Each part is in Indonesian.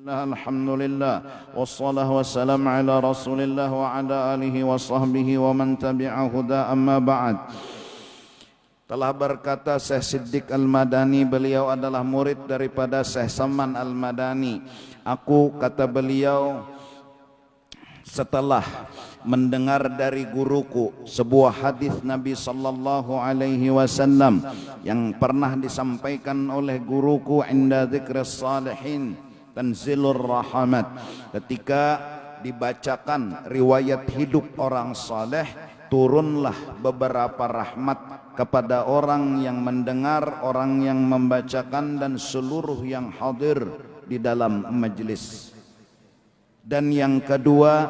الله الحمد لله والصلاة والسلام على رسول الله وعلى آله وصحبه ومن تبع هدى أما بعد Telah berkata Syekh Siddiq Al-Madani Beliau adalah murid daripada Syekh Saman Al-Madani Aku kata beliau Setelah mendengar dari guruku sebuah hadis Nabi sallallahu alaihi wasallam yang pernah disampaikan oleh guruku inda dzikris salihin Tanzilur Rahmat ketika dibacakan riwayat hidup orang saleh turunlah beberapa rahmat kepada orang yang mendengar, orang yang membacakan dan seluruh yang hadir di dalam majelis. Dan yang kedua,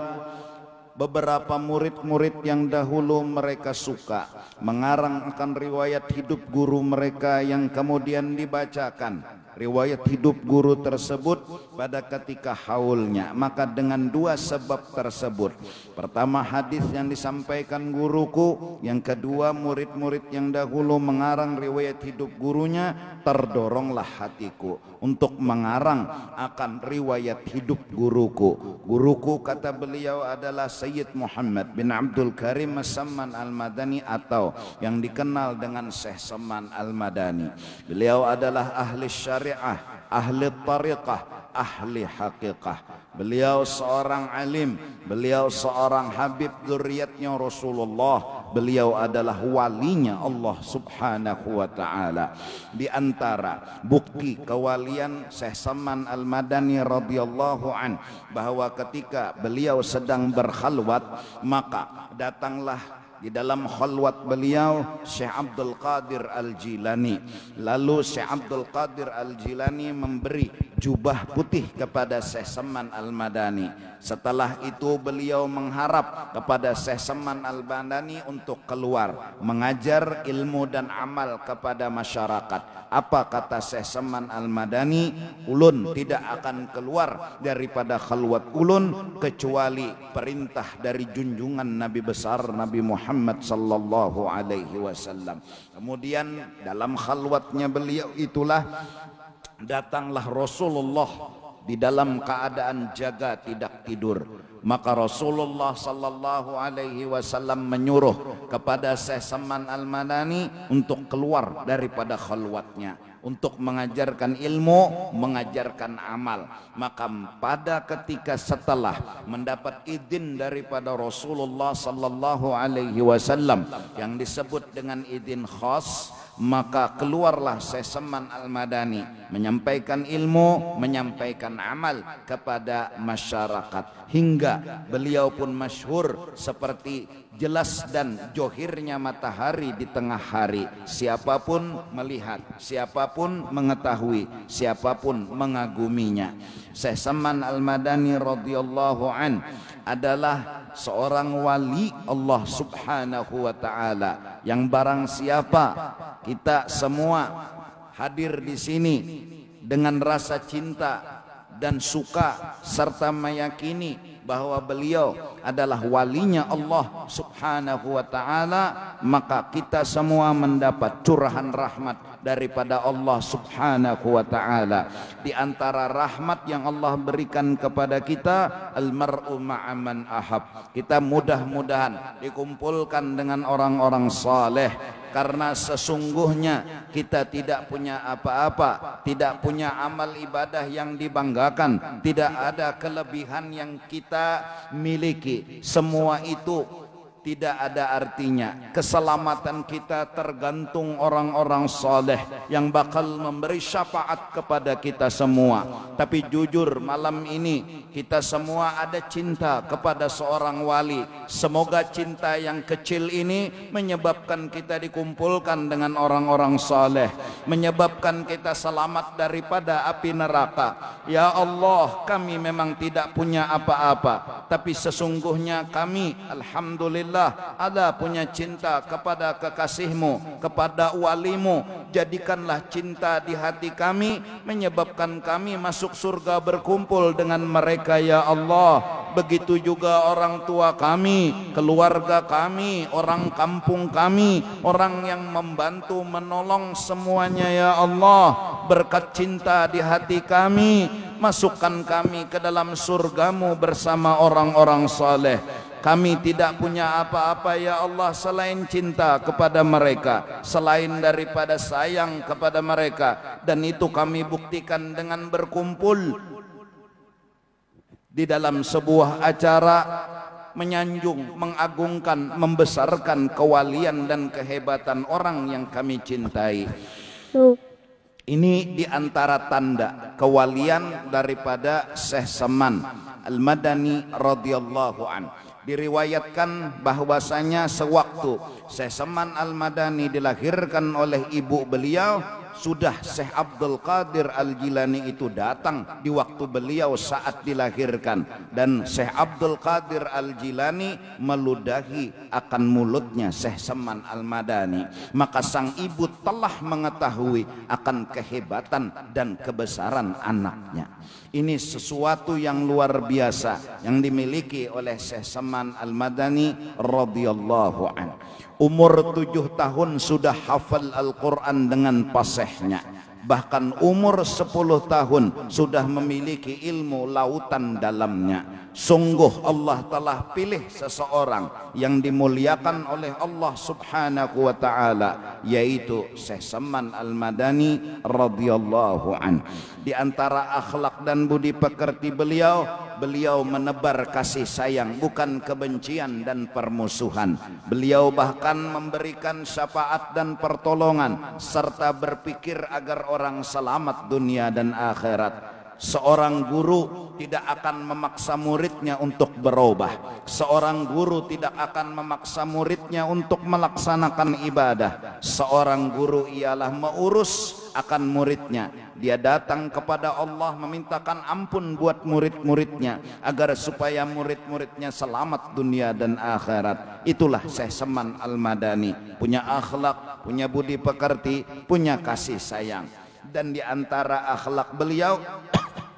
beberapa murid-murid yang dahulu mereka suka mengarang akan riwayat hidup guru mereka yang kemudian dibacakan riwayat hidup guru tersebut pada ketika haulnya maka dengan dua sebab tersebut pertama hadis yang disampaikan guruku yang kedua murid-murid yang dahulu mengarang riwayat hidup gurunya terdoronglah hatiku untuk mengarang akan riwayat hidup guruku guruku kata beliau adalah Sayyid Muhammad bin Abdul Karim Saman Al-Madani atau yang dikenal dengan Syekh Saman Al-Madani beliau adalah ahli syariah syariah, ahli tariqah, ahli hakikah. Beliau seorang alim, beliau seorang habib zuriatnya Rasulullah, beliau adalah walinya Allah Subhanahu wa taala. Di antara bukti kewalian Syekh Saman Al-Madani radhiyallahu an bahwa ketika beliau sedang berkhalwat maka datanglah di dalam khalwat beliau Syekh Abdul Qadir Al-Jilani. Lalu Syekh Abdul Qadir Al-Jilani memberi jubah putih kepada Syekh Seman Al-Madani. Setelah itu beliau mengharap kepada Syekh Seman Al-Madani untuk keluar mengajar ilmu dan amal kepada masyarakat. Apa kata Syekh Seman Al-Madani? Ulun tidak akan keluar daripada khalwat ulun kecuali perintah dari junjungan Nabi besar Nabi Muhammad Muhammad sallallahu alaihi wasallam. Kemudian dalam khalwatnya beliau itulah datanglah Rasulullah di dalam keadaan jaga tidak tidur maka Rasulullah sallallahu alaihi wasallam menyuruh kepada Syekh Saman Al-Madani untuk keluar daripada khalwatnya untuk mengajarkan ilmu, mengajarkan amal. Maka pada ketika setelah mendapat izin daripada Rasulullah sallallahu alaihi wasallam yang disebut dengan izin khas maka keluarlah Seseman Al-Madani menyampaikan ilmu, menyampaikan amal kepada masyarakat hingga beliau pun masyhur seperti jelas dan johirnya matahari di tengah hari siapapun melihat siapapun mengetahui siapapun mengaguminya Syekh Saman Al-Madani radhiyallahu an adalah seorang wali Allah Subhanahu wa taala yang barang siapa kita semua hadir di sini dengan rasa cinta dan suka serta meyakini bahwa beliau adalah walinya Allah subhanahu wa ta'ala maka kita semua mendapat curahan rahmat daripada Allah subhanahu wa ta'ala di antara rahmat yang Allah berikan kepada kita almar'u ma'aman ahab kita mudah-mudahan dikumpulkan dengan orang-orang saleh karena sesungguhnya kita tidak punya apa-apa, tidak punya amal ibadah yang dibanggakan, tidak ada kelebihan yang kita miliki semua itu tidak ada artinya. Keselamatan kita tergantung orang-orang soleh yang bakal memberi syafaat kepada kita semua. Tapi jujur malam ini kita semua ada cinta kepada seorang wali. Semoga cinta yang kecil ini menyebabkan kita dikumpulkan dengan orang-orang soleh. Menyebabkan kita selamat daripada api neraka. Ya Allah kami memang tidak punya apa-apa. Tapi sesungguhnya kami Alhamdulillah billah ada punya cinta kepada kekasihmu kepada walimu jadikanlah cinta di hati kami menyebabkan kami masuk surga berkumpul dengan mereka ya Allah begitu juga orang tua kami, keluarga kami, orang kampung kami, orang yang membantu menolong semuanya ya Allah. Berkat cinta di hati kami, masukkan kami ke dalam surgamu bersama orang-orang saleh. Kami tidak punya apa-apa ya Allah selain cinta kepada mereka, selain daripada sayang kepada mereka dan itu kami buktikan dengan berkumpul di dalam sebuah acara menyanjung, mengagungkan, membesarkan kewalian dan kehebatan orang yang kami cintai. Ini diantara tanda kewalian daripada Syekh Saman Al-Madani radhiyallahu anhu diriwayatkan bahwasanya sewaktu Seseman Al-Madani dilahirkan oleh ibu beliau sudah Syekh Abdul Qadir Al-Jilani itu datang di waktu beliau saat dilahirkan dan Syekh Abdul Qadir Al-Jilani meludahi akan mulutnya Syekh Seman Al-Madani maka sang ibu telah mengetahui akan kehebatan dan kebesaran anaknya ini sesuatu yang luar biasa yang dimiliki oleh Syekh Seman Al-Madani radhiyallahu anhu Umur tujuh tahun sudah hafal Al-Quran dengan pasehnya. Bahkan umur sepuluh tahun sudah memiliki ilmu lautan dalamnya. Sungguh Allah telah pilih seseorang yang dimuliakan oleh Allah subhanahu wa ta'ala. Yaitu Syekh Seman Al-Madani radhiyallahu an. Di antara akhlak dan budi pekerti beliau beliau menebar kasih sayang bukan kebencian dan permusuhan beliau bahkan memberikan syafaat dan pertolongan serta berpikir agar orang selamat dunia dan akhirat Seorang guru tidak akan memaksa muridnya untuk berubah. Seorang guru tidak akan memaksa muridnya untuk melaksanakan ibadah. Seorang guru ialah mengurus akan muridnya dia datang kepada Allah memintakan ampun buat murid-muridnya agar supaya murid-muridnya selamat dunia dan akhirat. Itulah Syekh Seman Al-Madani, punya akhlak, punya budi pekerti, punya kasih sayang. Dan di antara akhlak beliau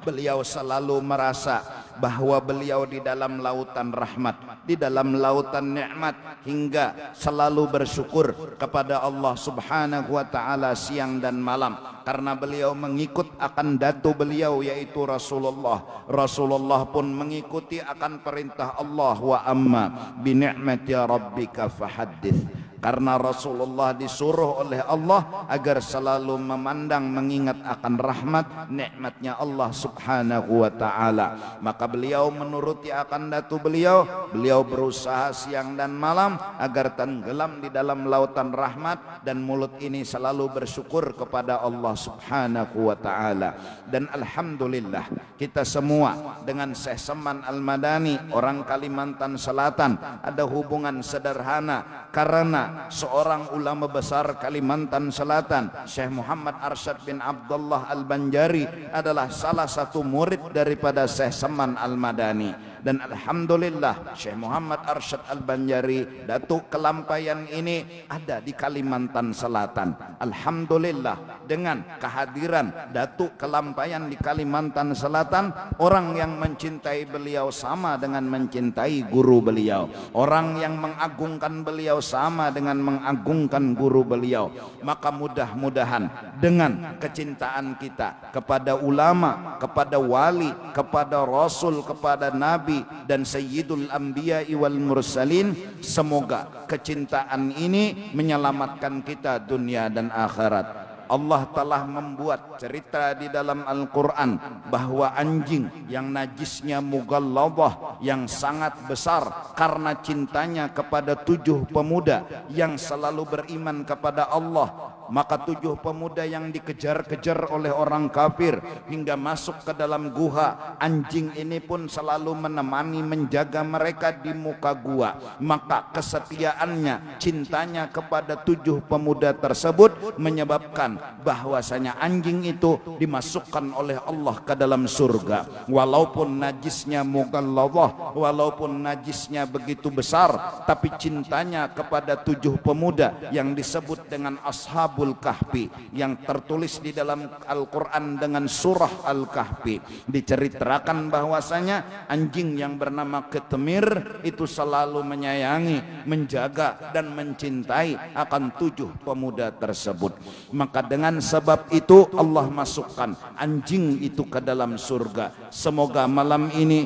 beliau selalu merasa bahawa beliau di dalam lautan rahmat di dalam lautan nikmat hingga selalu bersyukur kepada Allah Subhanahu wa taala siang dan malam karena beliau mengikut akan datu beliau yaitu Rasulullah Rasulullah pun mengikuti akan perintah Allah wa amma bi ni'mati rabbika fahaddits Karena Rasulullah disuruh oleh Allah agar selalu memandang mengingat akan rahmat nikmatnya Allah Subhanahu wa taala. Maka beliau menuruti akan datu beliau, beliau berusaha siang dan malam agar tenggelam di dalam lautan rahmat dan mulut ini selalu bersyukur kepada Allah Subhanahu wa taala. Dan alhamdulillah kita semua dengan Syekh Seman Al-Madani orang Kalimantan Selatan ada hubungan sederhana karena seorang ulama besar Kalimantan Selatan Syekh Muhammad Arsyad bin Abdullah Al-Banjari adalah salah satu murid daripada Syekh Seman Al-Madani dan alhamdulillah Syekh Muhammad Arsyad Al-Banjari Datuk Kelampayan ini ada di Kalimantan Selatan alhamdulillah dengan kehadiran Datuk Kelampayan di Kalimantan Selatan orang yang mencintai beliau sama dengan mencintai guru beliau orang yang mengagungkan beliau sama dengan mengagungkan guru beliau maka mudah-mudahan dengan kecintaan kita kepada ulama kepada wali kepada rasul kepada nabi Nabi dan Sayyidul Anbiya wal Mursalin. Semoga kecintaan ini menyelamatkan kita dunia dan akhirat. Allah telah membuat cerita di dalam Al-Quran bahwa anjing yang najisnya lawah yang sangat besar karena cintanya kepada tujuh pemuda yang selalu beriman kepada Allah maka tujuh pemuda yang dikejar-kejar oleh orang kafir hingga masuk ke dalam guha anjing ini pun selalu menemani menjaga mereka di muka gua maka kesetiaannya cintanya kepada tujuh pemuda tersebut menyebabkan bahwasanya anjing itu dimasukkan oleh Allah ke dalam surga walaupun najisnya mughalladhah walaupun najisnya begitu besar tapi cintanya kepada tujuh pemuda yang disebut dengan ashabu Ashabul Kahfi yang tertulis di dalam Al-Quran dengan surah Al-Kahfi diceritakan bahwasanya anjing yang bernama Ketemir itu selalu menyayangi menjaga dan mencintai akan tujuh pemuda tersebut maka dengan sebab itu Allah masukkan anjing itu ke dalam surga semoga malam ini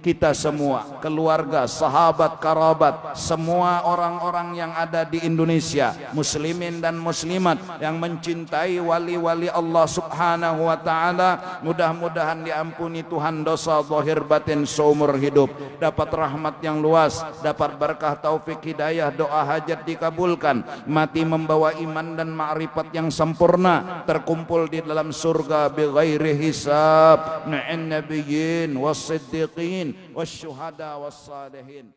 kita semua, keluarga, sahabat, kerabat, semua orang-orang yang ada di Indonesia, muslimin dan muslimat yang mencintai wali-wali Allah Subhanahu wa taala, mudah-mudahan diampuni Tuhan dosa zahir batin seumur hidup, dapat rahmat yang luas, dapat berkah taufik hidayah, doa hajat dikabulkan, mati membawa iman dan ma'rifat yang sempurna, terkumpul di dalam surga bi ghairi hisab, na'in nabiyyin was siddiqin والشهداء والصالحين